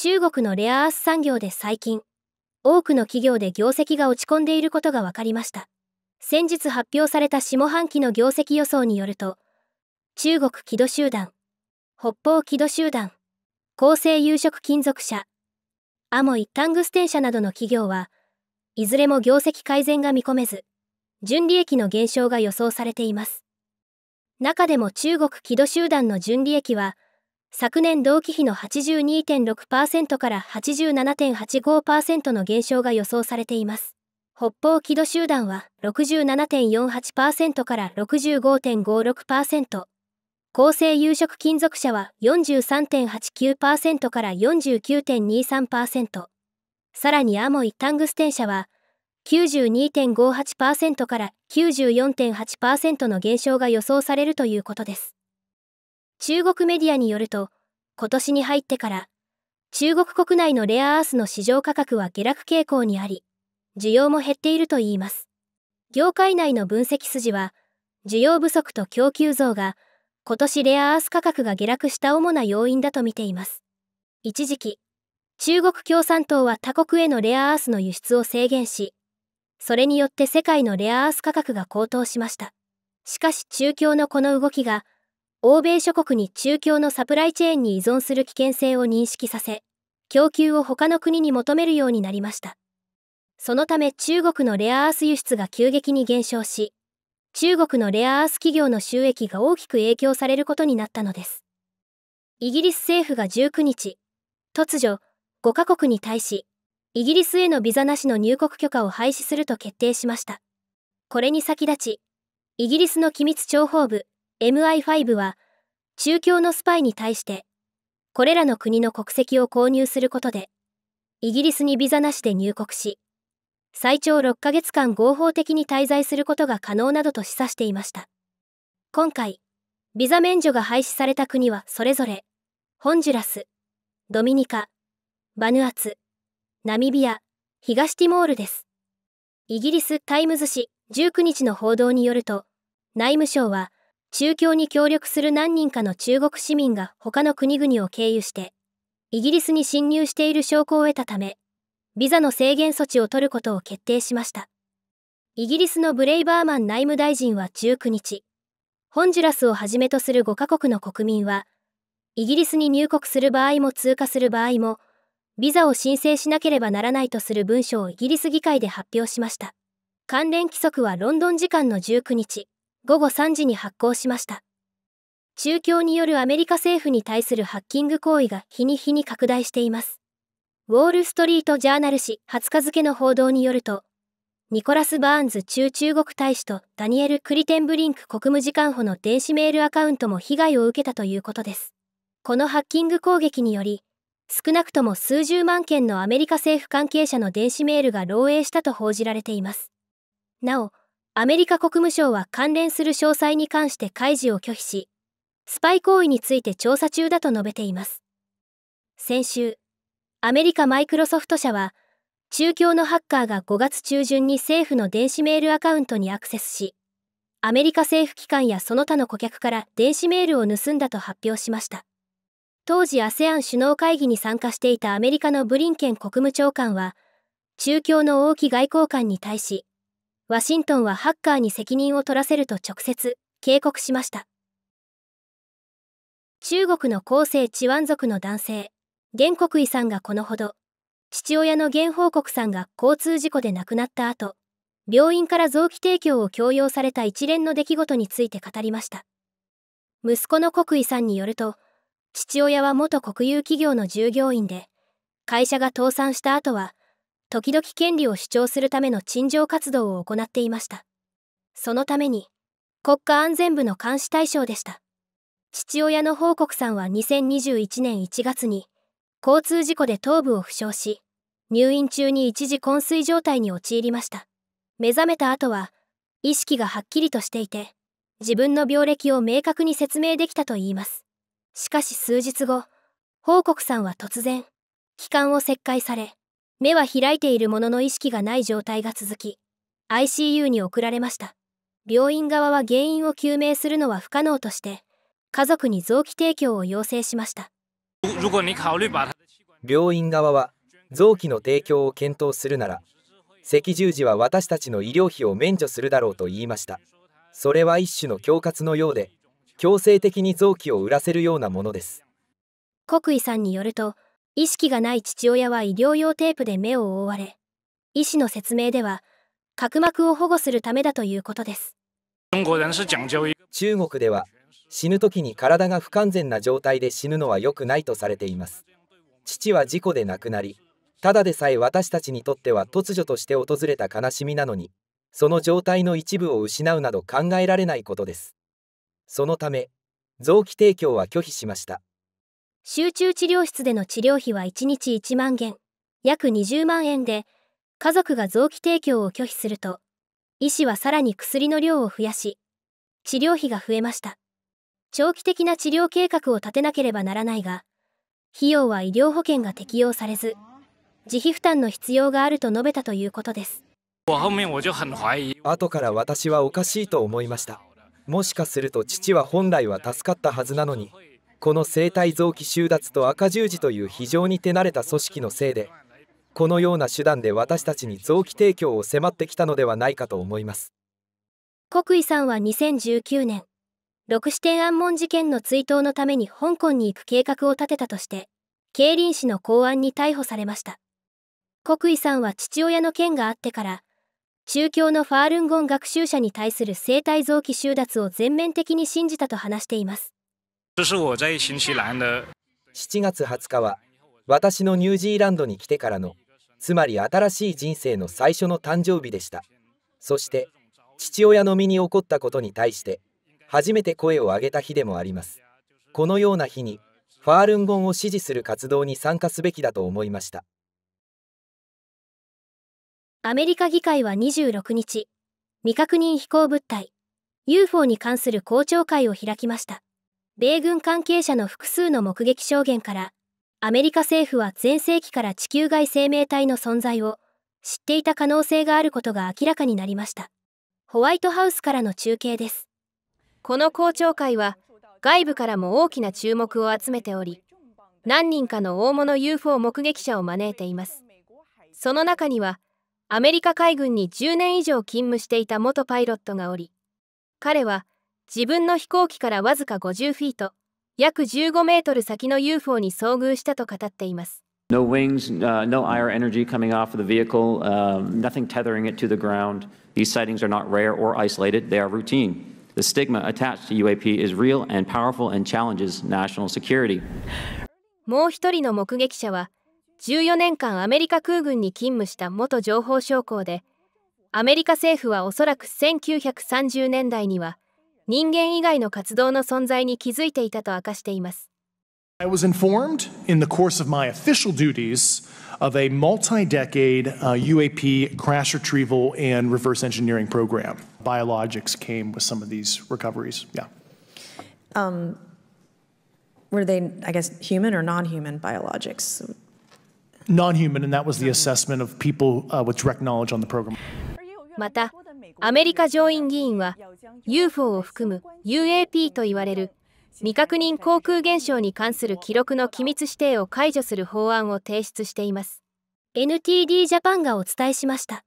中国のレアアース産業で最近、多くの企業で業績が落ち込んでいることが分かりました。先日発表された下半期の業績予想によると、中国木戸集団、北方木戸集団、厚生有色金属社、アモイ・タングステン社などの企業は、いずれも業績改善が見込めず、純利益の減少が予想されています。中でも中国木戸集団の純利益は、昨年同期比の82.6%から87.85%の減少が予想されています。北方軌道集団は67.48%から65.56%。厚生有色金属者は43.89%から49.23%。さらにアモイタングステン社は92.58%から94.8%の減少が予想されるということです。中国メディアによると、今年に入ってから、中国国内のレアアースの市場価格は下落傾向にあり、需要も減っているといいます。業界内の分析筋は、需要不足と供給増が、今年レアアース価格が下落した主な要因だと見ています。一時期、中国共産党は他国へのレアアースの輸出を制限し、それによって世界のレアアース価格が高騰しました。しかし中共のこの動きが、欧米諸国に中共のサプライチェーンに依存する危険性を認識させ、供給を他の国に求めるようになりました。そのため中国のレアアース輸出が急激に減少し、中国のレアアース企業の収益が大きく影響されることになったのです。イギリス政府が19日、突如、5カ国に対し、イギリスへのビザなしの入国許可を廃止すると決定しました。これに先立ち、イギリスの機密情報部、MI5 は中共のスパイに対してこれらの国の国籍を購入することでイギリスにビザなしで入国し最長6ヶ月間合法的に滞在することが可能などと示唆していました今回ビザ免除が廃止された国はそれぞれホンジュラスドミニカバヌアツナミビア東ティモールですイギリスタイムズ紙19日の報道によると内務省は中共に協力する何人かの中国市民が他の国々を経由してイギリスに侵入している証拠を得たためビザの制限措置を取ることを決定しましたイギリスのブレイバーマン内務大臣は19日ホンジュラスをはじめとする5カ国の国民はイギリスに入国する場合も通過する場合もビザを申請しなければならないとする文書をイギリス議会で発表しました関連規則はロンドン時間の19日午後3時に発行しました。中共によるアメリカ政府に対するハッキング行為が日に日に拡大しています。ウォール・ストリート・ジャーナル誌20日付の報道によると、ニコラス・バーンズ駐中国大使とダニエル・クリテンブリンク国務次官補の電子メールアカウントも被害を受けたということです。このハッキング攻撃により、少なくとも数十万件のアメリカ政府関係者の電子メールが漏洩したと報じられています。なお、アメリカ国務省は関連する詳細に関して開示を拒否し、スパイ行為について調査中だと述べています。先週、アメリカマイクロソフト社は、中共のハッカーが5月中旬に政府の電子メールアカウントにアクセスし、アメリカ政府機関やその他の顧客から電子メールを盗んだと発表しました。当時 ASEAN 首脳会議に参加していたアメリカのブリンケン国務長官は、中共の王毅外交官に対し、ワシントンはハッカーに責任を取らせると直接警告しました中国の後世チワン族の男性玄国遺さんがこのほど父親の玄報国さんが交通事故で亡くなった後病院から臓器提供を強要された一連の出来事について語りました息子の国遺さんによると父親は元国有企業の従業員で会社が倒産した後は時々権利を主張するための陳情活動を行っていましたそのために国家安全部の監視対象でした父親の報告さんは2021年1月に交通事故で頭部を負傷し入院中に一時昏睡状態に陥りました目覚めた後は意識がはっきりとしていて自分の病歴を明確に説明できたといいますしかし数日後報告さんは突然気管を切開され目は開いているものの意識がない状態が続き ICU に送られました病院側は原因を究明するのは不可能として家族に臓器提供を要請しました病院側は臓器の提供を検討するなら赤十字は私たちの医療費を免除するだろうと言いましたそれは一種の恐喝のようで強制的に臓器を売らせるようなものです国井さんによると意識がない父親は医療用テープで目を覆われ、医師の説明では、角膜を保護するためだということです。中国では、死ぬ時に体が不完全な状態で死ぬのは良くないとされています。父は事故で亡くなり、ただでさえ私たちにとっては突如として訪れた悲しみなのに、その状態の一部を失うなど考えられないことです。そのため、臓器提供は拒否しました。集中治療室での治療費は1日1万元、約20万円で、家族が臓器提供を拒否すると、医師はさらに薬の量を増やし、治療費が増えました。長期的な治療計画を立てなければならないが、費用は医療保険が適用されず、自費負担の必要があると述べたということです。後から私はおかしいと思いました。もしかすると父は本来は助かったはずなのに、この生体臓器収奪と赤十字という非常に手慣れた組織のせいでこのような手段で私たちに臓器提供を迫ってきたのではないかと思います国井さんは2019年六四天安門事件の追悼のために香港に行く計画を立てたとして競輪市の公安に逮捕されました国井さんは父親の件があってから中共のファールンゴン学習者に対する生体臓器収奪を全面的に信じたと話しています7月20日は私のニュージーランドに来てからのつまり新しい人生の最初の誕生日でしたそして父親の身に起こったことに対して初めて声を上げた日でもありますこのような日にファールンゴンを支持する活動に参加すべきだと思いましたアメリカ議会は26日未確認飛行物体 UFO に関する公聴会を開きました米軍関係者の複数の目撃証言からアメリカ政府は全盛期から地球外生命体の存在を知っていた可能性があることが明らかになりましたホワイトハウスからの中継ですこの公聴会は外部からも大きな注目を集めており何人かの大物 UFO 目撃者を招いていますその中にはアメリカ海軍に10年以上勤務していた元パイロットがおり彼は自分の飛行機からわずか50フィート約15メートル先の UFO に遭遇したと語っています。No wings, uh, no IR energy coming off of the vehicle, uh, nothing tethering it to the ground. These sightings are not rare or isolated, they are routine. The stigma attached to UAP is real and powerful and challenges national security. もう一人の目撃者は、14年間アメリカ空軍に勤務した元情報将校で、アメリカ政府はおそらく1930年代には、人間以外の活動の存在に気づいていたと明かしています。I was informed in the course of my official duties of a multi decade uh, UAP crash retrieval and reverse engineering program. Biologics came with some of these recoveries, yeah. Um, were they, I guess, human or non human biologics? Non human, and that was the assessment of people uh, with direct knowledge on the program. またアメリカ上院議員は UFO を含む UAP と言われる未確認航空現象に関する記録の機密指定を解除する法案を提出しています NTD ジャパンがお伝えしました